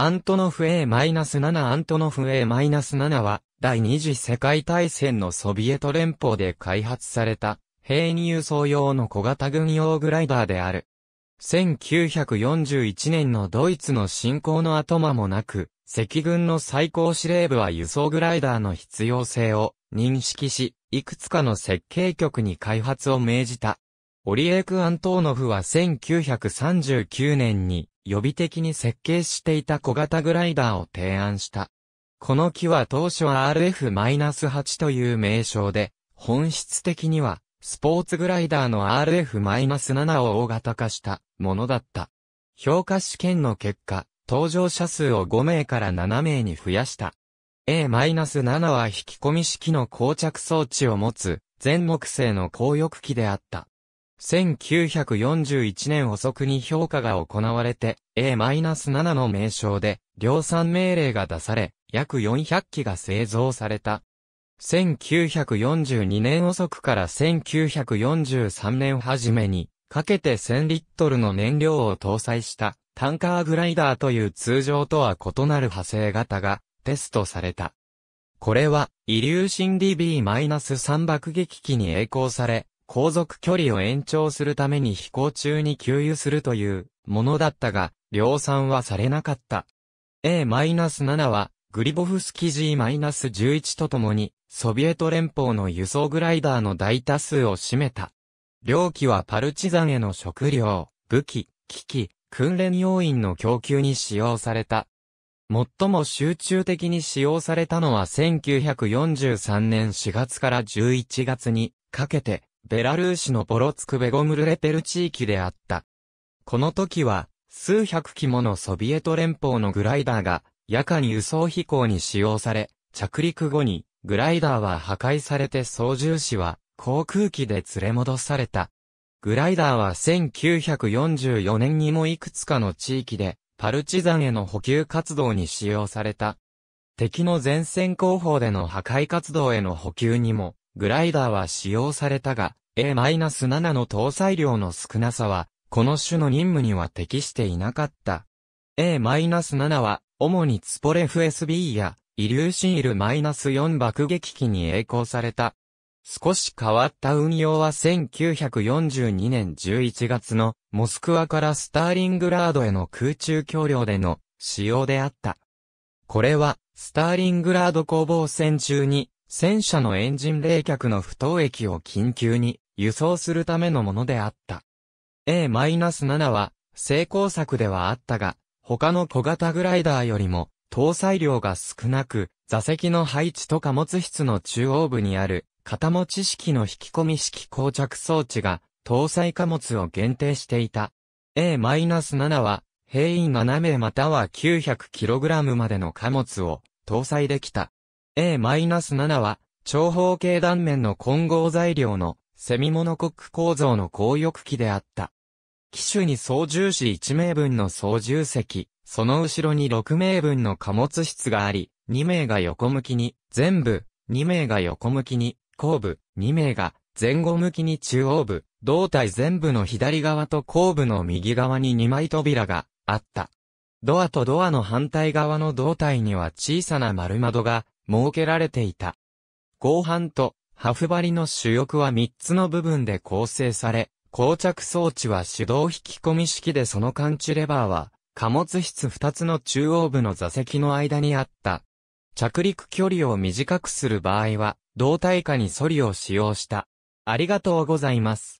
アントノフ A-7 アントノフ A-7 は、第二次世界大戦のソビエト連邦で開発された、兵に輸送用の小型軍用グライダーである。1941年のドイツの侵攻の後間もなく、赤軍の最高司令部は輸送グライダーの必要性を認識し、いくつかの設計局に開発を命じた。オリエーク・アントーノフは1939年に予備的に設計していた小型グライダーを提案した。この機は当初は RF-8 という名称で、本質的には、スポーツグライダーの RF-7 を大型化したものだった。評価試験の結果、搭乗者数を5名から7名に増やした。A-7 は引き込み式の膠着装置を持つ、全木製の高翼機であった。1941年遅くに評価が行われて、A-7 の名称で、量産命令が出され、約400機が製造された。1942年遅くから1943年初めに、かけて1000リットルの燃料を搭載したタンカーグライダーという通常とは異なる派生型がテストされた。これはイリューシン DB-3 爆撃機に栄光され、航続距離を延長するために飛行中に給油するというものだったが、量産はされなかった。A-7 は、グリボフスキ G-11 とともに、ソビエト連邦の輸送グライダーの大多数を占めた。両機はパルチザンへの食料、武器、機器、訓練要員の供給に使用された。最も集中的に使用されたのは1943年4月から11月にかけて、ベラルーシのボロツクベゴムルレペル地域であった。この時は、数百機ものソビエト連邦のグライダーが、夜間輸送飛行に使用され、着陸後に、グライダーは破壊されて操縦士は、航空機で連れ戻された。グライダーは1944年にもいくつかの地域で、パルチザンへの補給活動に使用された。敵の前線後方での破壊活動への補給にもグライダーは使用されたが、A-7 の搭載量の少なさは、この種の任務には適していなかった。A-7 は、主にツポレフ s b や、イリューシール -4 爆撃機に栄光された。少し変わった運用は1942年11月のモスクワからスターリングラードへの空中橋梁での使用であった。これはスターリングラード攻防戦中に戦車のエンジン冷却の不凍液を緊急に輸送するためのものであった。A-7 は成功策ではあったが、他の小型グライダーよりも搭載量が少なく、座席の配置と貨物室の中央部にある型持ち式の引き込み式膠着装置が搭載貨物を限定していた。A-7 は兵員7名または 900kg までの貨物を搭載できた。A-7 は、長方形断面の混合材料のセミモノコック構造の高翼機であった。機種に操縦士1名分の操縦席、その後ろに6名分の貨物室があり、2名が横向きに、全部、2名が横向きに、後部、2名が前後向きに中央部、胴体全部の左側と後部の右側に2枚扉があった。ドアとドアの反対側の胴体には小さな丸窓が設けられていた。後半とハフ張りの主翼は3つの部分で構成され、膠着装置は手動引き込み式でその感知レバーは、貨物室2つの中央部の座席の間にあった。着陸距離を短くする場合は、胴体下にソリを使用した。ありがとうございます。